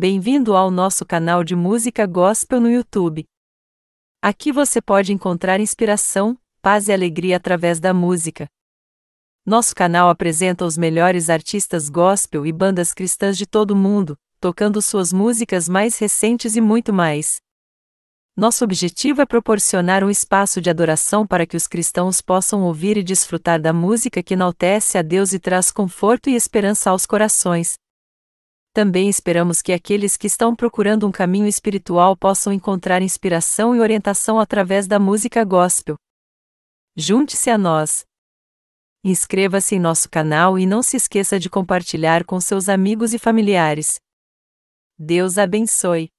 Bem-vindo ao nosso canal de música gospel no YouTube. Aqui você pode encontrar inspiração, paz e alegria através da música. Nosso canal apresenta os melhores artistas gospel e bandas cristãs de todo o mundo, tocando suas músicas mais recentes e muito mais. Nosso objetivo é proporcionar um espaço de adoração para que os cristãos possam ouvir e desfrutar da música que enaltece a Deus e traz conforto e esperança aos corações. Também esperamos que aqueles que estão procurando um caminho espiritual possam encontrar inspiração e orientação através da música gospel. Junte-se a nós. Inscreva-se em nosso canal e não se esqueça de compartilhar com seus amigos e familiares. Deus abençoe.